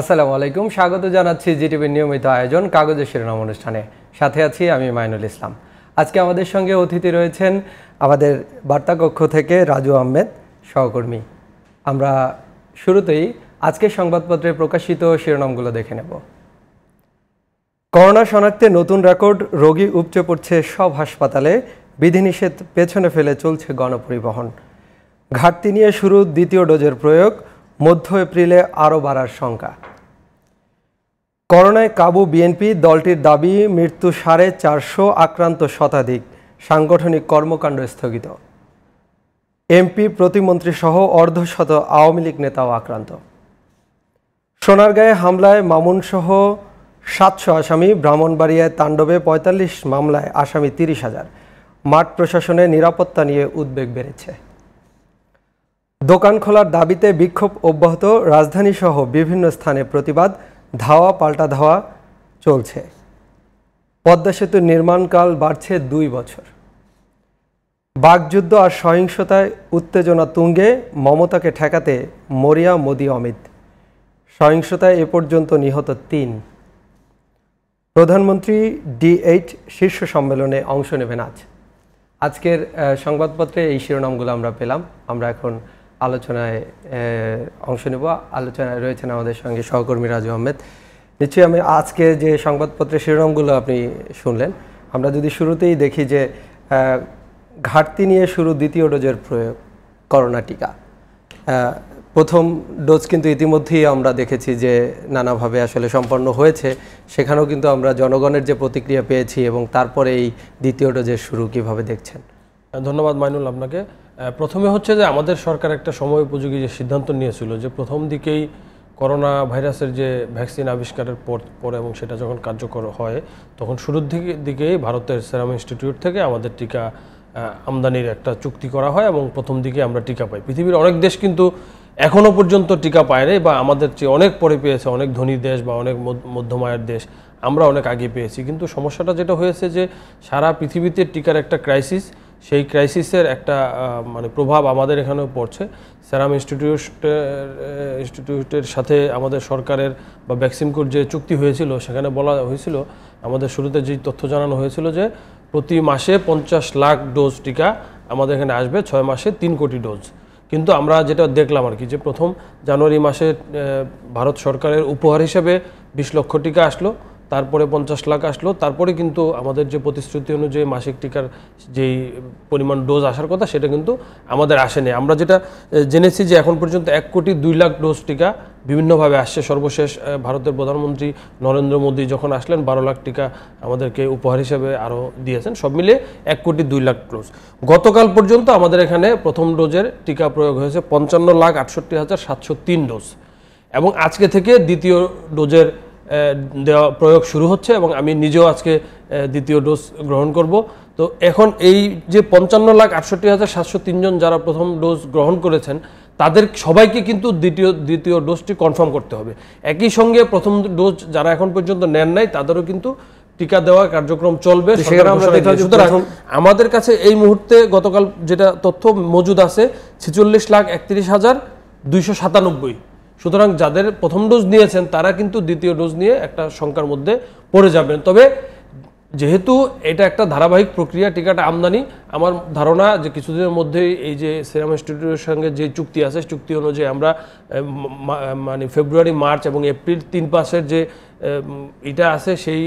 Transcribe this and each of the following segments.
আসসালামু আলাইকুম স্বাগত জানাচ্ছি জিটিভির নিয়মিত আয়োজন কাগজের শিরোনাম অনুষ্ঠানে সাথে আছি আমি মাইনুল ইসলাম আজকে আমাদের সঙ্গে অতিথি রয়েছেন আমাদের বার্তাকক্ষ থেকে রাজু আহমেদ সহকর্মী আমরা শুরুতেই আজকে সংবাদপত্রে প্রকাশিত শিরোনামগুলো দেখে নেব করোনা শনাক্তে নতুন রেকর্ড রোগী উপচে পড়ছে সব হাসপাতালে বিধিনিষেধ পেছনে ফেলে চলছে গণপরিবহন ঘাটতি নিয়ে শুরু দ্বিতীয় ডোজের প্রয়োগ মধ্য এপ্রিলে আরও বাড়ার শঙ্কা করোনায় কাবু বিএনপি দলটির দাবি মৃত্যু সাড়ে চারশো আক্রান্ত শতাধিক সাংগঠনিক কর্মকাণ্ড স্থগিত এমপি প্রতিমন্ত্রী সহ অর্ধশত আওয়ামী লীগ নেতাও আক্রান্ত সোনারগাঁয়ে হামলায় মামুনসহ সাতশো আসামি ব্রাহ্মণবাড়িয়ায় তাণ্ডবে ৪৫ মামলায় আসামি তিরিশ হাজার মাঠ প্রশাসনে নিরাপত্তা নিয়ে উদ্বেগ বেড়েছে দোকান খোলার দাবিতে বিক্ষোভ অব্যাহত রাজধানীসহ বিভিন্ন স্থানে প্রতিবাদ ধাওয়া পাল্টা ধাওয়া চলছে পদ্মা সেতুর নির্মাণকাল বাড়ছে দুই বছর বাগযুদ্ধ আর সহিংসতায় উত্তেজনা তুঙ্গে মমতাকে ঠেকাতে মরিয়া মোদি অমিত সহিংসতায় এ পর্যন্ত নিহত তিন প্রধানমন্ত্রী ডি এইচ শীর্ষ সম্মেলনে অংশ নেবেন আজ আজকের সংবাদপত্রে এই শিরোনামগুলো আমরা পেলাম আমরা এখন আলোচনায় অংশ নেব আলোচনায় রয়েছেন আমাদের সঙ্গে সহকর্মী রাজু আহমেদ নিশ্চয়ই আমি আজকে যে সংবাদপত্রের শিরোনামগুলো আপনি শুনলেন আমরা যদি শুরুতেই দেখি যে ঘাটতি নিয়ে শুরু দ্বিতীয় ডোজের প্রয়োগ করোনা টিকা প্রথম ডোজ কিন্তু ইতিমধ্যেই আমরা দেখেছি যে নানাভাবে আসলে সম্পন্ন হয়েছে সেখানেও কিন্তু আমরা জনগণের যে প্রতিক্রিয়া পেয়েছি এবং তারপরে এই দ্বিতীয় ডোজের শুরু কিভাবে দেখছেন ধন্যবাদ মাইনুল আপনাকে প্রথমে হচ্ছে যে আমাদের সরকার একটা সময় উপযোগী যে সিদ্ধান্ত নিয়েছিল যে প্রথম দিকেই করোনা ভাইরাসের যে ভ্যাকসিন আবিষ্কারের পর পরে এবং সেটা যখন কার্যকর হয় তখন শুরুর দিকে দিকেই ভারতের সেরাম ইনস্টিটিউট থেকে আমাদের টিকা আমদানির একটা চুক্তি করা হয় এবং প্রথম দিকে আমরা টিকা পাই পৃথিবীর অনেক দেশ কিন্তু এখনও পর্যন্ত টিকা পায়নি বা আমাদের চেয়ে অনেক পরে পেয়েছে অনেক ধনী দেশ বা অনেক মধ্যমায়ের দেশ আমরা অনেক আগে পেয়েছি কিন্তু সমস্যাটা যেটা হয়েছে যে সারা পৃথিবীতে টিকার একটা ক্রাইসিস সেই ক্রাইসিসের একটা মানে প্রভাব আমাদের এখানেও পড়ছে স্যারাম ইনস্টিটিউটের ইনস্টিটিউটের সাথে আমাদের সরকারের বা ভ্যাকসিনকোর যে চুক্তি হয়েছিল সেখানে বলা হয়েছিল আমাদের শুরুতে যে তথ্য জানানো হয়েছিল যে প্রতি মাসে পঞ্চাশ লাখ ডোজ টিকা আমাদের এখানে আসবে ছয় মাসে তিন কোটি ডোজ কিন্তু আমরা যেটা দেখলাম আর কি যে প্রথম জানুয়ারি মাসে ভারত সরকারের উপহার হিসেবে বিশ লক্ষ টিকা আসলো তারপরে পঞ্চাশ লাখ আসলো তারপরে কিন্তু আমাদের যে প্রতিশ্রুতি অনুযায়ী মাসিক টিকার যেই পরিমাণ ডোজ আসার কথা সেটা কিন্তু আমাদের আসেনি আমরা যেটা জেনেছি যে এখন পর্যন্ত এক কোটি দুই লাখ ডোজ টিকা বিভিন্নভাবে আসছে সর্বশেষ ভারতের প্রধানমন্ত্রী নরেন্দ্র মোদী যখন আসলেন বারো লাখ টিকা আমাদেরকে উপহার হিসেবে আরও দিয়েছেন সব মিলে এক কোটি দুই লাখ ডোজ গতকাল পর্যন্ত আমাদের এখানে প্রথম ডোজের টিকা প্রয়োগ হয়েছে পঞ্চান্ন লাখ আটষট্টি হাজার সাতশো তিন ডোজ এবং আজকে থেকে দ্বিতীয় ডোজের দেওয়া প্রয়োগ শুরু হচ্ছে এবং আমি নিজেও আজকে দ্বিতীয় ডোজ গ্রহণ করব তো এখন এই যে পঞ্চান্ন লাখ আটষট্টি হাজার সাতশো তিনজন যারা প্রথম ডোজ গ্রহণ করেছেন তাদের সবাইকে কিন্তু দ্বিতীয় দ্বিতীয় ডোজটি কনফার্ম করতে হবে একই সঙ্গে প্রথম ডোজ যারা এখন পর্যন্ত নেন নাই তাদেরও কিন্তু টিকা দেওয়া কার্যক্রম চলবে আমাদের কাছে এই মুহূর্তে গতকাল যেটা তথ্য মজুদ আছে ছেচল্লিশ লাখ একত্রিশ হাজার দুইশো সাতানব্বই সুতরাং যাদের প্রথম ডোজ নিয়েছেন তারা কিন্তু দ্বিতীয় ডোজ নিয়ে একটা সংখ্যার মধ্যে পড়ে যাবেন তবে যেহেতু এটা একটা ধারাবাহিক প্রক্রিয়া টিকাটা আমদানি আমার ধারণা যে কিছুদিনের মধ্যেই এই যে সেরাম ইনস্টিটিউটের সঙ্গে যে চুক্তি আছে চুক্তি অনুযায়ী আমরা মানে ফেব্রুয়ারি মার্চ এবং এপ্রিল তিন পাশের যে এটা আছে সেই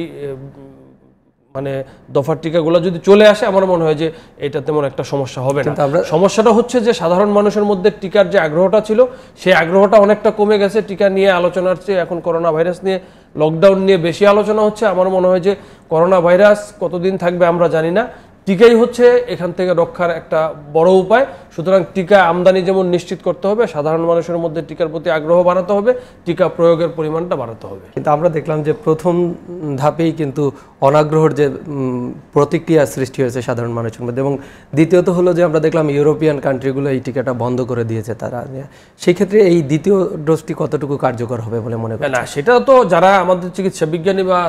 মানে দফার টিকাগুলো যদি চলে আসে আমার মনে হয় যে এটা তেমন একটা সমস্যা হবে না সমস্যাটা হচ্ছে যে সাধারণ মানুষের মধ্যে টিকার যে আগ্রহটা ছিল সেই আগ্রহটা অনেকটা কমে গেছে টিকা নিয়ে আলোচনার চেয়ে এখন করোনা ভাইরাস নিয়ে লকডাউন নিয়ে বেশি আলোচনা হচ্ছে আমার মনে হয় যে করোনা ভাইরাস কতদিন থাকবে আমরা জানি না টিকাই হচ্ছে এখান থেকে রক্ষার একটা বড় উপায় সুতরাং টিকা আমদানি যেমন নিশ্চিত করতে হবে সাধারণ মানুষের মধ্যে টিকার প্রতি আগ্রহ বাড়াতে হবে টিকা প্রয়োগের পরিমাণটা বাড়াতে হবে কিন্তু আমরা দেখলাম যে প্রথম ধাপেই কিন্তু অনাগ্রহর যে প্রতিক্রিয়া সৃষ্টি হয়েছে সাধারণ মানুষের মধ্যে এবং দ্বিতীয়ত হলো যে আমরা দেখলাম ইউরোপিয়ান কান্ট্রিগুলো এই টিকাটা বন্ধ করে দিয়েছে তারা সেক্ষেত্রে এই দ্বিতীয় ডোজটি কতটুকু কার্যকর হবে বলে মনে করেন না সেটা তো যারা আমাদের চিকিৎসা বিজ্ঞানী বা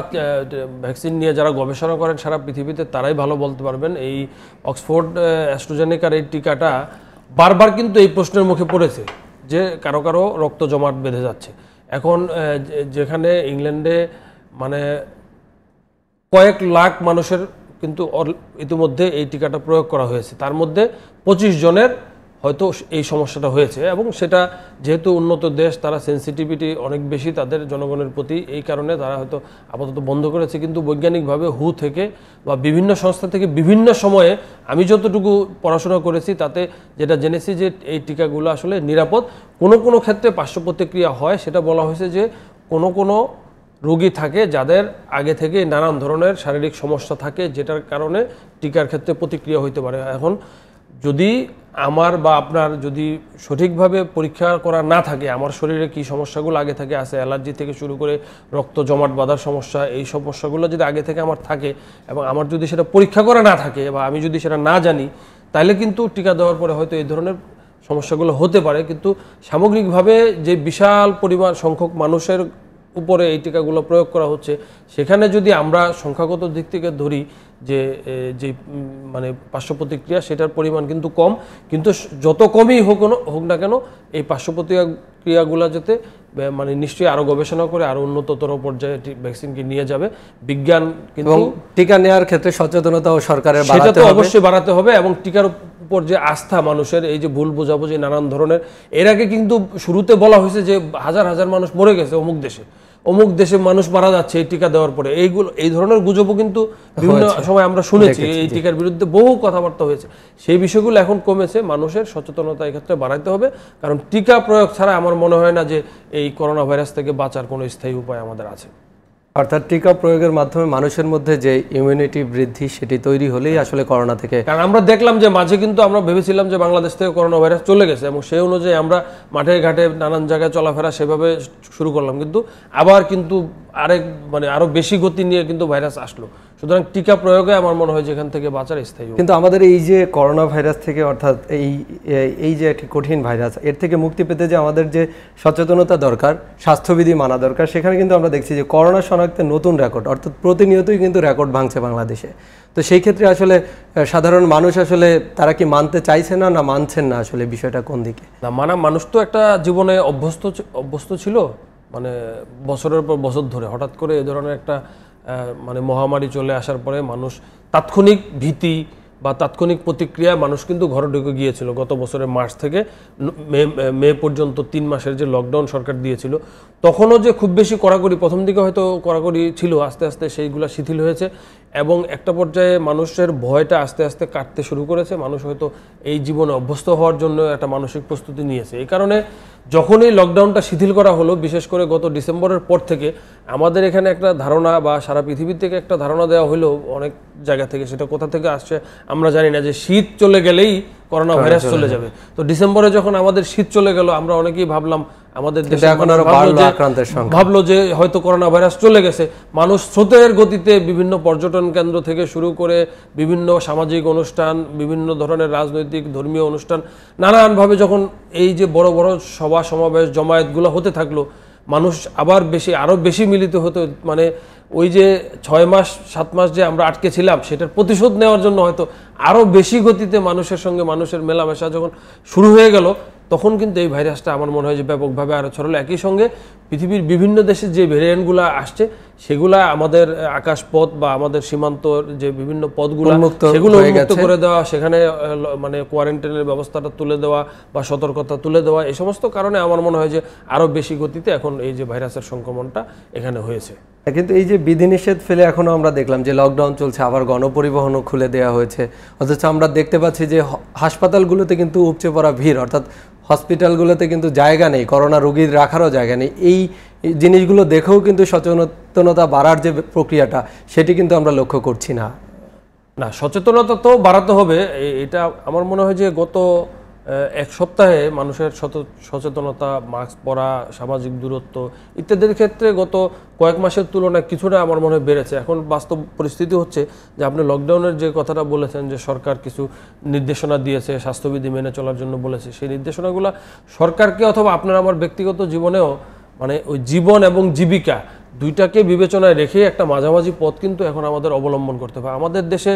ভ্যাকসিন নিয়ে যারা গবেষণা করেন সারা পৃথিবীতে তারাই ভালো বলতে পারবেন এই অক্সফোর্ড অ্যাস্ট্রোজেনিকার এই টিকাটা বারবার কিন্তু এই প্রশ্নের মুখে পড়েছে যে কারো কারো রক্ত জমাট বেঁধে যাচ্ছে এখন যেখানে ইংল্যান্ডে মানে কয়েক লাখ মানুষের কিন্তু ইতিমধ্যে এই টিকাটা প্রয়োগ করা হয়েছে তার মধ্যে পঁচিশ জনের হয়তো এই সমস্যাটা হয়েছে এবং সেটা যেহেতু উন্নত দেশ তারা সেন্সিটিভিটি অনেক বেশি তাদের জনগণের প্রতি এই কারণে তারা হয়তো আপাতত বন্ধ করেছে কিন্তু বৈজ্ঞানিকভাবে হু থেকে বা বিভিন্ন সংস্থা থেকে বিভিন্ন সময়ে আমি যতটুকু পড়াশোনা করেছি তাতে যেটা জেনেছি যে এই টিকাগুলো আসলে নিরাপদ কোনো কোনো ক্ষেত্রে পার্শ্ব প্রতিক্রিয়া হয় সেটা বলা হয়েছে যে কোনো কোনো রোগী থাকে যাদের আগে থেকে নানান ধরনের শারীরিক সমস্যা থাকে যেটার কারণে টিকার ক্ষেত্রে প্রতিক্রিয়া হইতে পারে এখন যদি আমার বা আপনার যদি সঠিকভাবে পরীক্ষা করা না থাকে আমার শরীরে কি সমস্যাগুলো আগে থেকে আছে অ্যালার্জি থেকে শুরু করে রক্ত জমাট বাঁধার সমস্যা এই সমস্যাগুলো যদি আগে থেকে আমার থাকে এবং আমার যদি সেটা পরীক্ষা করা না থাকে বা আমি যদি সেটা না জানি তাহলে কিন্তু টিকা দেওয়ার পরে হয়তো এই ধরনের সমস্যাগুলো হতে পারে কিন্তু সামগ্রিকভাবে যে বিশাল পরিমাণ সংখ্যক মানুষের উপরে এই টিকাগুলো প্রয়োগ করা হচ্ছে সেখানে যদি আমরা সংখ্যাগত দিক থেকে ধরি যে যে মানে পার্শ্ব প্রতিক্রিয়া সেটার পরিমাণ কিন্তু কম কিন্তু যত কমই হোক হোক না কেন এই পার্শ্ব প্রতিক্রিয়াগুলো যাতে মানে নিশ্চয়ই আরও গবেষণা করে আরও উন্নততর পর্যায়ে ভ্যাকসিনকে নিয়ে যাবে বিজ্ঞান কিন্তু টিকা নেওয়ার ক্ষেত্রে সচেতনতা ও সরকারের সেটা তো অবশ্যই বাড়াতে হবে এবং টিকার উপর যে আস্থা মানুষের এই যে ভুল বোঝাবো যে নানান ধরনের এর আগে কিন্তু শুরুতে বলা হয়েছে যে হাজার হাজার মানুষ মরে গেছে অমুক দেশে অমুক দেশে মানুষ মারা যাচ্ছে এই টিকা দেওয়ার পরে এইগুলো এই ধরনের গুজবও কিন্তু বিভিন্ন সময় আমরা শুনেছি এই টিকার বিরুদ্ধে বহু কথাবার্তা হয়েছে সেই বিষয়গুলো এখন কমেছে মানুষের সচেতনতা এক্ষেত্রে বাড়াইতে হবে কারণ টিকা প্রয়োগ ছাড়া আমার মনে হয় না যে এই করোনা ভাইরাস থেকে বাঁচার কোনো স্থায়ী উপায় আমাদের আছে অর্থাৎ টিকা প্রয়োগের মাধ্যমে মানুষের মধ্যে যে ইমিউনিটি বৃদ্ধি সেটি তৈরি হলেই আসলে করোনা থেকে কারণ আমরা দেখলাম যে মাঝে কিন্তু আমরা ভেবেছিলাম যে বাংলাদেশ থেকে করোনা ভাইরাস চলে গেছে এবং সেই অনুযায়ী আমরা মাঠে ঘাটে নানান জায়গায় চলাফেরা সেভাবে শুরু করলাম কিন্তু আবার কিন্তু আরেক মানে আরো বেশি গতি নিয়ে কিন্তু ভাইরাস আসলো সুতরাং টিকা প্রয়োগে আমার মনে হয় যেখান থেকে বাঁচার স্থায়ী কিন্তু আমাদের এই যে করোনা ভাইরাস থেকে অর্থাৎ এই এই যে একটি কঠিন ভাইরাস এর থেকে মুক্তি পেতে যে আমাদের যে সচেতনতা দরকার স্বাস্থ্যবিধি মানা দরকার সেখানে কিন্তু আমরা দেখছি যে করোনা শনাক্তের নতুন রেকর্ড অর্থাৎ প্রতিনিয়তই কিন্তু রেকর্ড ভাঙছে বাংলাদেশে তো সেই ক্ষেত্রে আসলে সাধারণ মানুষ আসলে তারা কি মানতে চাইছে না না মানছেন না আসলে বিষয়টা কোন দিকে না মানা মানুষ তো একটা জীবনে অভ্যস্ত অভ্যস্ত ছিল মানে বছরের পর বছর ধরে হঠাৎ করে এ ধরনের একটা মানে মহামারী চলে আসার পরে মানুষ তাৎক্ষণিক ভীতি বা তাৎক্ষণিক প্রতিক্রিয়া মানুষ কিন্তু ঘরে ঢুকে গিয়েছিল গত বছরের মার্চ থেকে মে মে পর্যন্ত তিন মাসের যে লকডাউন সরকার দিয়েছিল তখনও যে খুব বেশি কড়াকড়ি প্রথম দিকে হয়তো কড়াকড়ি ছিল আস্তে আস্তে সেইগুলো শিথিল হয়েছে এবং একটা পর্যায়ে মানুষের ভয়টা আস্তে আস্তে কাটতে শুরু করেছে মানুষ হয়তো এই জীবনে অভ্যস্ত হওয়ার জন্য একটা মানসিক প্রস্তুতি নিয়েছে এই কারণে যখন এই লকডাউনটা শিথিল করা হলো বিশেষ করে গত ডিসেম্বরের পর থেকে আমাদের এখানে একটা ধারণা বা সারা পৃথিবীর থেকে একটা ধারণা দেওয়া হলো অনেক জায়গা থেকে সেটা কোথা থেকে আসছে আমরা জানি না যে শীত চলে গেলেই করোনা ভাইরাস চলে যাবে তো ডিসেম্বরে যখন আমাদের শীত চলে গেল আমরা অনেকেই ভাবলাম আমাদের দেশে এখন আরো বাড়লো আক্রান্তের সংখ্যা ভাবলো যে হয়তো করোনা ভাইরাস চলে গেছে মানুষ স্রোতের গতিতে বিভিন্ন পর্যটন কেন্দ্র থেকে শুরু করে বিভিন্ন সামাজিক অনুষ্ঠান বিভিন্ন ধরনের রাজনৈতিক ধর্মীয় অনুষ্ঠান নানানভাবে যখন এই যে বড় বড় সভা সমাবেশ জমায়েতগুলো হতে থাকলো মানুষ আবার বেশি আরও বেশি মিলিত হতো মানে ওই যে ছয় মাস সাত মাস যে আমরা আটকে ছিলাম সেটার প্রতিশোধ নেওয়ার জন্য হয়তো আরও বেশি গতিতে মানুষের সঙ্গে মানুষের মেলামেশা যখন শুরু হয়ে গেল তখন কিন্তু এই ভাইরাসটা আমার মনে হয় যে ব্যাপকভাবে আরও ছড়ালো একই সঙ্গে পৃথিবীর বিভিন্ন দেশের যে ভেরিয়েন্টগুলো আসছে সেগুলা আমাদের আকাশ পথ বা আমাদের সীমান্তর যে বিভিন্ন পথগুলো সেগুলো উন্মুক্ত করে দেওয়া সেখানে মানে কোয়ারেন্টাইনের ব্যবস্থাটা তুলে দেওয়া বা সতর্কতা তুলে দেওয়া এই সমস্ত কারণে আমার মনে হয় যে আরও বেশি গতিতে এখন এই যে ভাইরাসের সংক্রমণটা এখানে হয়েছে হ্যাঁ, কিন্তু এই যে বিধিনিষেধ ফেলে এখনও আমরা দেখলাম যে লকডাউন চলছে আবার গণপরিবহনও খুলে দেওয়া হয়েছে অথচ আমরা দেখতে পাচ্ছি যে হাসপাতালগুলোতে কিন্তু উপচে পড়া ভিড় অর্থাৎ হসপিটালগুলোতে কিন্তু জায়গা নেই করোনা রোগীর রাখারও জায়গা নেই এই জিনিসগুলো দেখেও কিন্তু সচেতনতা বাড়ার যে প্রক্রিয়াটা সেটি কিন্তু আমরা লক্ষ্য করছি না না সচেতনতা তো বাড়াতে হবে এটা আমার মনে হয় যে গত এক সপ্তাহে মানুষের সচেতনতা মাস্ক পরা সামাজিক দূরত্ব ইত্যাদির ক্ষেত্রে গত কয়েক মাসের তুলনায় কিছুটা আমার মনে বেড়েছে এখন বাস্তব পরিস্থিতি হচ্ছে যে আপনি লকডাউনের যে কথাটা বলেছেন যে সরকার কিছু নির্দেশনা দিয়েছে স্বাস্থ্যবিধি মেনে চলার জন্য বলেছে সেই নির্দেশনাগুলো সরকারকে অথবা আপনার আমার ব্যক্তিগত জীবনেও মানে ওই জীবন এবং জীবিকা দুইটাকে বিবেচনায় রেখে একটা মাঝামাঝি পথ কিন্তু এখন আমাদের অবলম্বন করতে হবে আমাদের দেশে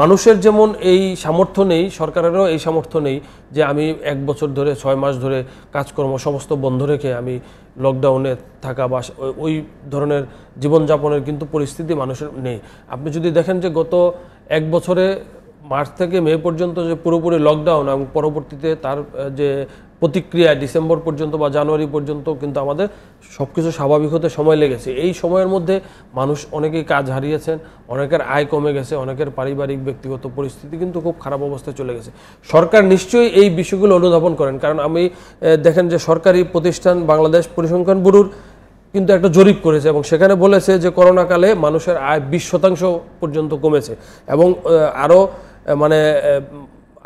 মানুষের যেমন এই সামর্থ্য নেই সরকারেরও এই সামর্থ্য নেই যে আমি এক বছর ধরে ছয় মাস ধরে কাজকর্ম সমস্ত বন্ধ রেখে আমি লকডাউনে থাকা বা ওই ধরনের জীবনযাপনের কিন্তু পরিস্থিতি মানুষের নেই আপনি যদি দেখেন যে গত এক বছরে মার্চ থেকে মে পর্যন্ত যে পুরোপুরি লকডাউন এবং পরবর্তীতে তার যে প্রতিক্রিয়ায় ডিসেম্বর পর্যন্ত বা জানুয়ারি পর্যন্ত কিন্তু আমাদের সব কিছু স্বাভাবিক হতে সময় লেগেছে এই সময়ের মধ্যে মানুষ অনেকেই কাজ হারিয়েছেন অনেকের আয় কমে গেছে অনেকের পারিবারিক ব্যক্তিগত পরিস্থিতি কিন্তু খুব খারাপ অবস্থায় চলে গেছে সরকার নিশ্চয়ই এই বিষয়গুলো অনুধাবন করেন কারণ আমি দেখেন যে সরকারি প্রতিষ্ঠান বাংলাদেশ পরিসংখ্যান ব্যুরোর কিন্তু একটা জরিপ করেছে এবং সেখানে বলেছে যে করোনাকালে মানুষের আয় বিশ শতাংশ পর্যন্ত কমেছে এবং আরও মানে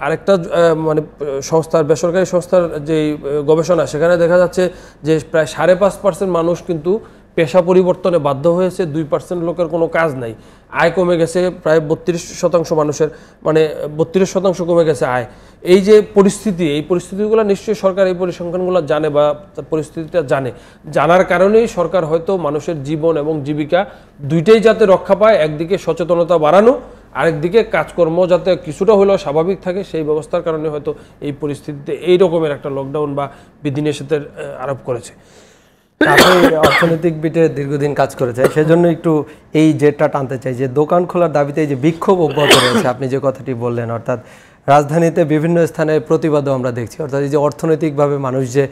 আরেকটা মানে সংস্থার বেসরকারি সংস্থার যে গবেষণা সেখানে দেখা যাচ্ছে যে প্রায় সাড়ে পাঁচ পার্সেন্ট মানুষ কিন্তু পেশা পরিবর্তনে বাধ্য হয়েছে দুই পার্সেন্ট লোকের কোনো কাজ নাই আয় কমে গেছে প্রায় বত্রিশ শতাংশ মানুষের মানে বত্রিশ শতাংশ কমে গেছে আয় এই যে পরিস্থিতি এই পরিস্থিতিগুলো নিশ্চয়ই সরকার এই পরিসংখ্যানগুলো জানে বা পরিস্থিতিটা জানে জানার কারণেই সরকার হয়তো মানুষের জীবন এবং জীবিকা দুইটাই যাতে রক্ষা পায় একদিকে সচেতনতা বাড়ানো আরেকদিকে কাজকর্ম যাতে কিছুটা হলেও স্বাভাবিক থাকে সেই ব্যবস্থার কারণে হয়তো এই পরিস্থিতিতে এই রকমের একটা লকডাউন বা বিধিনিষেধের আরোপ করেছে অর্থনৈতিক বিটে দীর্ঘদিন কাজ করেছে সেজন্য একটু এই জেটটা টানতে চাই যে দোকান খোলার দাবিতে এই যে বিক্ষোভ অব্যাহত রয়েছে আপনি যে কথাটি বললেন অর্থাৎ রাজধানীতে বিভিন্ন স্থানে প্রতিবাদও আমরা দেখছি অর্থাৎ এই যে অর্থনৈতিকভাবে মানুষ যে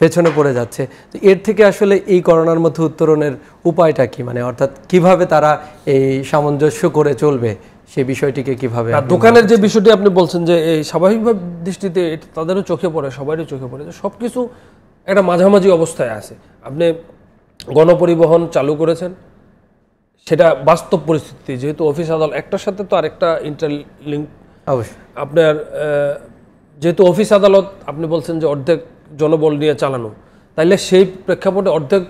পেছনে পড়ে যাচ্ছে তো এর থেকে আসলে এই করোনার মধ্যে উত্তরণের উপায়টা কি মানে অর্থাৎ কিভাবে তারা এই সামঞ্জস্য করে চলবে সেই বিষয়টিকে কিভাবে দোকানের যে বিষয়টি আপনি বলছেন যে এই স্বাভাবিকভাবে দৃষ্টিতে তাদেরও চোখে পড়ে সবারই চোখে পড়ে যে সব কিছু একটা মাঝামাঝি অবস্থায় আছে আপনি গণপরিবহন চালু করেছেন সেটা বাস্তব পরিস্থিতি যেহেতু অফিস আদালত একটার সাথে তো আরেকটা ইন্টারলিঙ্ক অবশ্যই আপনার যেহেতু অফিস আদালত আপনি বলছেন যে অর্ধেক জনবল নিয়ে চালানো তাইলে সেই প্রেক্ষাপটে অর্ধেক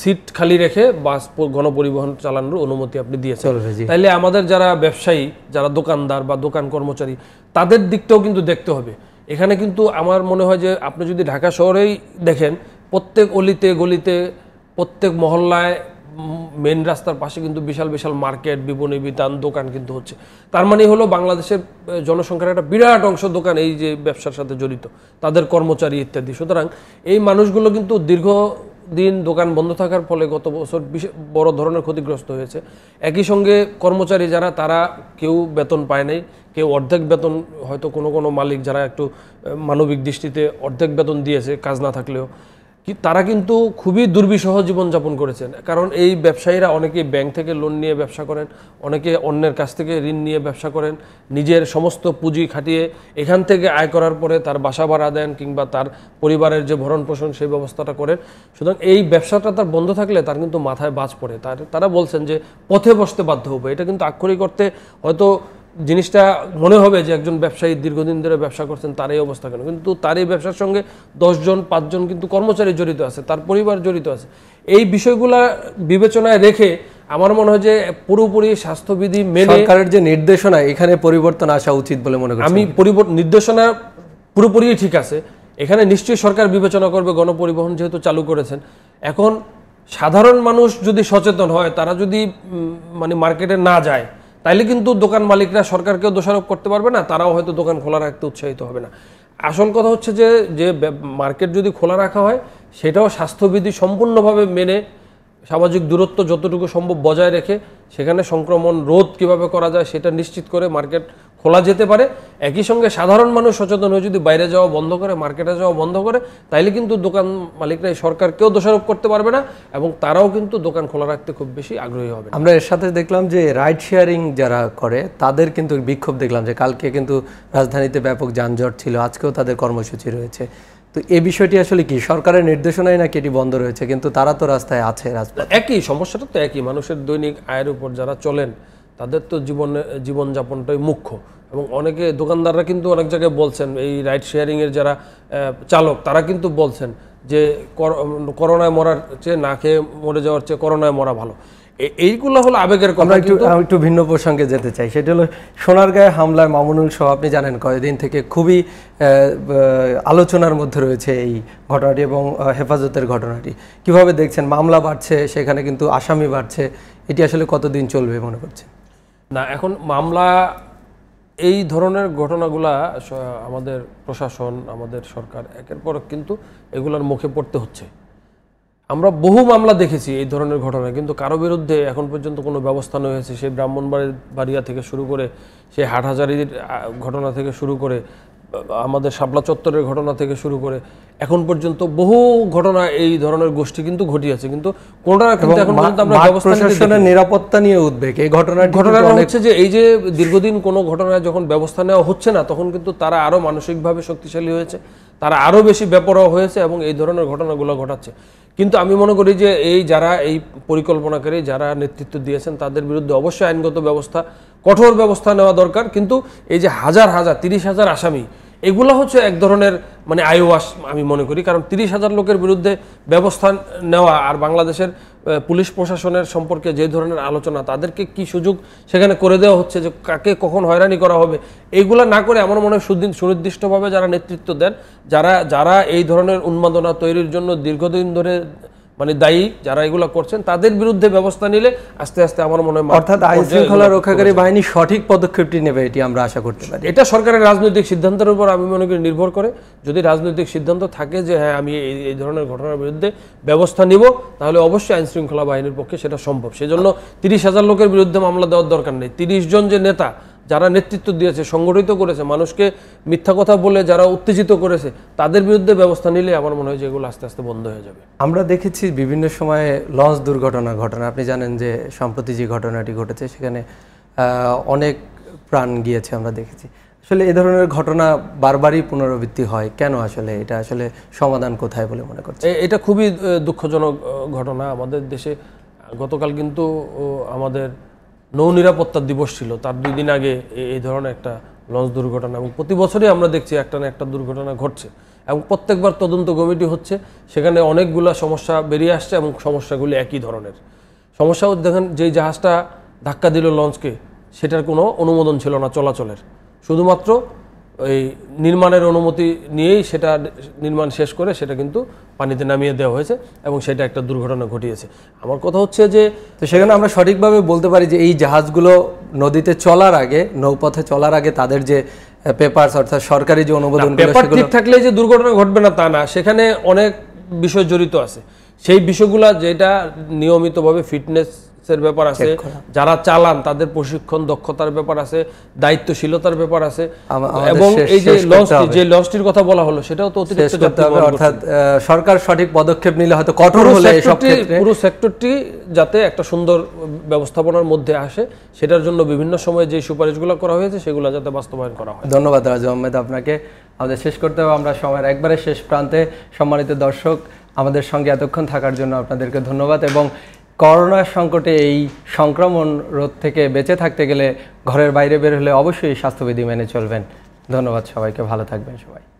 সিট খালি রেখে বাস গণপরিবহন চালানোর অনুমতি আপনি দিয়েছেন তাইলে আমাদের যারা ব্যবসায়ী যারা দোকানদার বা দোকান কর্মচারী তাদের দিকটাও কিন্তু দেখতে হবে এখানে কিন্তু আমার মনে হয় যে আপনি যদি ঢাকা শহরেই দেখেন প্রত্যেক অলিতে গলিতে প্রত্যেক মহল্লায় মেন রাস্তার পাশে কিন্তু বিশাল বিশাল মার্কেট বিপণী বিতান দোকান কিন্তু হচ্ছে তার মানে হলো বাংলাদেশের জনসংখ্যার একটা বিরাট অংশ দোকান এই যে ব্যবসার সাথে জড়িত তাদের কর্মচারী ইত্যাদি সুতরাং এই মানুষগুলো কিন্তু দীর্ঘ দিন দোকান বন্ধ থাকার ফলে গত বছর বড় ধরনের ক্ষতিগ্রস্ত হয়েছে একই সঙ্গে কর্মচারী যারা তারা কেউ বেতন পায় নাই কেউ অর্ধেক বেতন হয়তো কোনো কোনো মালিক যারা একটু মানবিক দৃষ্টিতে অর্ধেক বেতন দিয়েছে কাজ না থাকলেও কি তারা কিন্তু খুবই দুর্বিষহ জীবনযাপন করেছেন কারণ এই ব্যবসায়ীরা অনেকে ব্যাংক থেকে লোন নিয়ে ব্যবসা করেন অনেকে অন্যের কাছ থেকে ঋণ নিয়ে ব্যবসা করেন নিজের সমস্ত পুঁজি খাটিয়ে এখান থেকে আয় করার পরে তার বাসা ভাড়া দেন কিংবা তার পরিবারের যে ভরণ পোষণ সেই ব্যবস্থাটা করেন সুতরাং এই ব্যবসাটা তার বন্ধ থাকলে তার কিন্তু মাথায় বাজ পড়ে তার তারা বলছেন যে পথে বসতে বাধ্য হবে এটা কিন্তু আক্ষরিক করতে হয়তো জিনিসটা মনে হবে যে একজন ব্যবসায়ী দীর্ঘদিন ধরে ব্যবসা করছেন তার এই অবস্থা কেন কিন্তু তার এই ব্যবসার সঙ্গে দশজন পাঁচজন কিন্তু কর্মচারী জড়িত আছে তার পরিবার জড়িত আছে এই বিষয়গুলা বিবেচনায় রেখে আমার মনে হয় যে পুরোপুরি স্বাস্থ্যবিধি মেনে সরকারের যে নির্দেশনা এখানে পরিবর্তন আসা উচিত বলে মনে করি আমি পরিবর্তন নির্দেশনা পুরোপুরি ঠিক আছে এখানে নিশ্চয়ই সরকার বিবেচনা করবে গণপরিবহন যেহেতু চালু করেছেন এখন সাধারণ মানুষ যদি সচেতন হয় তারা যদি মানে মার্কেটে না যায় তাইলে কিন্তু দোকান মালিকরা সরকারকেও দোষারোপ করতে পারবে না তারাও হয়তো দোকান খোলা রাখতে উৎসাহিত হবে না আসল কথা হচ্ছে যে যে মার্কেট যদি খোলা রাখা হয় সেটাও স্বাস্থ্যবিধি সম্পূর্ণভাবে মেনে সামাজিক দূরত্ব যতটুকু সম্ভব বজায় রেখে সেখানে সংক্রমণ রোধ কিভাবে করা যায় সেটা নিশ্চিত করে মার্কেট খোলা যেতে পারে একই সঙ্গে সাধারণ মানুষ সচেতন হয়ে যদি বাইরে যাওয়া বন্ধ করে মার্কেটে যাওয়া বন্ধ করে তাইলে কিন্তু দোকান মালিকরা এই কেউ দোষারোপ করতে পারবে না এবং তারাও কিন্তু দোকান খোলা রাখতে খুব বেশি আগ্রহী হবে আমরা এর সাথে দেখলাম যে রাইড শেয়ারিং যারা করে তাদের কিন্তু বিক্ষোভ দেখলাম যে কালকে কিন্তু রাজধানীতে ব্যাপক যানজট ছিল আজকেও তাদের কর্মসূচি রয়েছে তো এ বিষয়টি আসলে কি সরকারের নির্দেশনায় নাকি এটি বন্ধ রয়েছে কিন্তু তারা তো রাস্তায় আছে রাস্তা একই সমস্যাটা তো একই মানুষের দৈনিক আয়ের উপর যারা চলেন তাদের তো জীবনে জীবনযাপনটাই মুখ্য এবং অনেকে দোকানদাররা কিন্তু অনেক জায়গায় বলছেন এই রাইড শেয়ারিংয়ের যারা চালক তারা কিন্তু বলছেন যে করোনায় মরার চেয়ে না খেয়ে মরে যাওয়ার চেয়ে করোনায় মরা ভালো এইগুলো হলো আবেগের কথা একটু একটু ভিন্ন প্রসঙ্গে যেতে চাই সেটা হলো সোনারগাঁয়ে হামলায় মামুনুল সহ আপনি জানেন কয়েকদিন থেকে খুবই আলোচনার মধ্যে রয়েছে এই ঘটনাটি এবং হেফাজতের ঘটনাটি কিভাবে দেখছেন মামলা বাড়ছে সেখানে কিন্তু আসামি বাড়ছে এটি আসলে কতদিন চলবে মনে করছেন না এখন মামলা এই ধরনের ঘটনাগুলা আমাদের প্রশাসন আমাদের সরকার একের পর কিন্তু এগুলার মুখে পড়তে হচ্ছে আমরা বহু মামলা দেখেছি এই ধরনের ঘটনা কিন্তু কারো বিরুদ্ধে এখন পর্যন্ত কোনো ব্যবস্থা নেওয়া হয়েছে সেই বাড়িয়া থেকে শুরু করে সেই হাটহাজারির ঘটনা থেকে শুরু করে আমাদের শাপলা চত্বরের ঘটনা থেকে শুরু করে এখন পর্যন্ত বহু ঘটনা এই ধরনের গোষ্ঠী কিন্তু ঘটিয়েছে কিন্তু কোনটা কিন্তু এখন পর্যন্ত আমরা ব্যবস্থা নিরাপত্তা নিয়ে উদ্বেগ এই ঘটনার ঘটনা হচ্ছে যে এই যে দীর্ঘদিন কোন ঘটনায় যখন ব্যবস্থা নেওয়া হচ্ছে না তখন কিন্তু তারা আরও মানসিকভাবে শক্তিশালী হয়েছে তারা আরো বেশি ব্যাপারও হয়েছে এবং এই ধরনের ঘটনাগুলো ঘটাচ্ছে কিন্তু আমি মনে করি যে এই যারা এই পরিকল্পনাকারী যারা নেতৃত্ব দিয়েছেন তাদের বিরুদ্ধে অবশ্যই আইনগত ব্যবস্থা কঠোর ব্যবস্থা নেওয়া দরকার কিন্তু এই যে হাজার হাজার তিরিশ হাজার আসামি এগুলো হচ্ছে এক ধরনের মানে আইওয়াস আমি মনে করি কারণ তিরিশ হাজার লোকের বিরুদ্ধে ব্যবস্থা নেওয়া আর বাংলাদেশের পুলিশ প্রশাসনের সম্পর্কে যে ধরনের আলোচনা তাদেরকে কি সুযোগ সেখানে করে দেওয়া হচ্ছে যে কাকে কখন হয়রানি করা হবে এইগুলা না করে আমার মনে হয় সুনির্দিষ্টভাবে যারা নেতৃত্ব দেন যারা যারা এই ধরনের উন্মাদনা তৈরির জন্য দীর্ঘদিন ধরে মানে দায়ী যারা এগুলো করছেন তাদের বিরুদ্ধে ব্যবস্থা নিলে আস্তে আস্তে আমার মনে হয় অর্থাৎ আইন শৃঙ্খলা রক্ষাকারী বাহিনী সঠিক পদক্ষেপটি নেবে এটি আমরা আশা করতে পারি এটা সরকারের রাজনৈতিক সিদ্ধান্তের উপর আমি মনে করি নির্ভর করে যদি রাজনৈতিক সিদ্ধান্ত থাকে যে হ্যাঁ আমি এই ধরনের ঘটনার বিরুদ্ধে ব্যবস্থা নিব তাহলে অবশ্যই আইন শৃঙ্খলা বাহিনীর পক্ষে সেটা সম্ভব সেজন্য তিরিশ হাজার লোকের বিরুদ্ধে মামলা দেওয়ার দরকার নেই তিরিশ জন যে নেতা যারা নেতৃত্ব দিয়েছে সংগঠিত করেছে মানুষকে মিথ্যা কথা বলে যারা উত্তেজিত করেছে তাদের বিরুদ্ধে ব্যবস্থা নিলে আমার মনে হয় যে এগুলো আস্তে আস্তে বন্ধ হয়ে যাবে আমরা দেখেছি বিভিন্ন সময়ে লঞ্চ দুর্ঘটনা ঘটনা আপনি জানেন যে সম্প্রতি যে ঘটনাটি ঘটেছে সেখানে অনেক প্রাণ গিয়েছে আমরা দেখেছি আসলে এ ধরনের ঘটনা বারবারই পুনরাবৃত্তি হয় কেন আসলে এটা আসলে সমাধান কোথায় বলে মনে করছে এটা খুবই দুঃখজনক ঘটনা আমাদের দেশে গতকাল কিন্তু আমাদের নৌ নিরাপত্তা দিবস ছিল তার দুই দিন আগে এই ধরনের একটা লঞ্চ দুর্ঘটনা এবং প্রতি বছরই আমরা দেখছি একটা না একটা দুর্ঘটনা ঘটছে এবং প্রত্যেকবার তদন্ত কমিটি হচ্ছে সেখানে অনেকগুলা সমস্যা বেরিয়ে আসছে এবং সমস্যাগুলি একই ধরনের সমস্যা দেখেন যেই জাহাজটা ধাক্কা দিল লঞ্চকে সেটার কোনো অনুমোদন ছিল না চলাচলের শুধুমাত্র ওই নির্মাণের অনুমতি নিয়েই সেটা নির্মাণ শেষ করে সেটা কিন্তু পানিতে নামিয়ে দেওয়া হয়েছে এবং সেটা একটা দুর্ঘটনা ঘটিয়েছে আমার কথা হচ্ছে যে তো সেখানে আমরা সঠিকভাবে বলতে পারি যে এই জাহাজগুলো নদীতে চলার আগে নৌপথে চলার আগে তাদের যে পেপারস অর্থাৎ সরকারি যে অনুমোদন থাকলে যে দুর্ঘটনা ঘটবে না তা না সেখানে অনেক বিষয় জড়িত আছে সেই বিষয়গুলো যেটা নিয়মিতভাবে ফিটনেস এর ব্যাপার আছে যারা চালান তাদের প্রশিক্ষণ দক্ষতার ব্যাপার আছে দায়িত্বশীলতার ব্যাপার আছে এবং এই যে লঞ্চটি যে লঞ্চটির কথা বলা হলো সেটাও তো অতিরিক্ত অর্থাৎ সরকার সঠিক পদক্ষেপ নিলে হয়তো কঠোর হলে এই সব ক্ষেত্রে পুরো সেক্টরটি যাতে একটা সুন্দর ব্যবস্থাপনার মধ্যে আসে সেটার জন্য বিভিন্ন সময়ে যে সুপারিশগুলো করা হয়েছে সেগুলো যাতে বাস্তবায়ন করা হয় ধন্যবাদ রাজু আহমেদ আপনাকে আমাদের শেষ করতে হবে আমরা সময়ের একবারে শেষ প্রান্তে সম্মানিত দর্শক আমাদের সঙ্গে এতক্ষণ থাকার জন্য আপনাদেরকে ধন্যবাদ এবং করোনা সংকটে এই সংক্রমণ রোধ থেকে বেঁচে থাকতে গেলে ঘরের বাইরে বের হলে অবশ্যই স্বাস্থ্যবিধি মেনে চলবেন ধন্যবাদ সবাইকে ভালো থাকবেন সবাই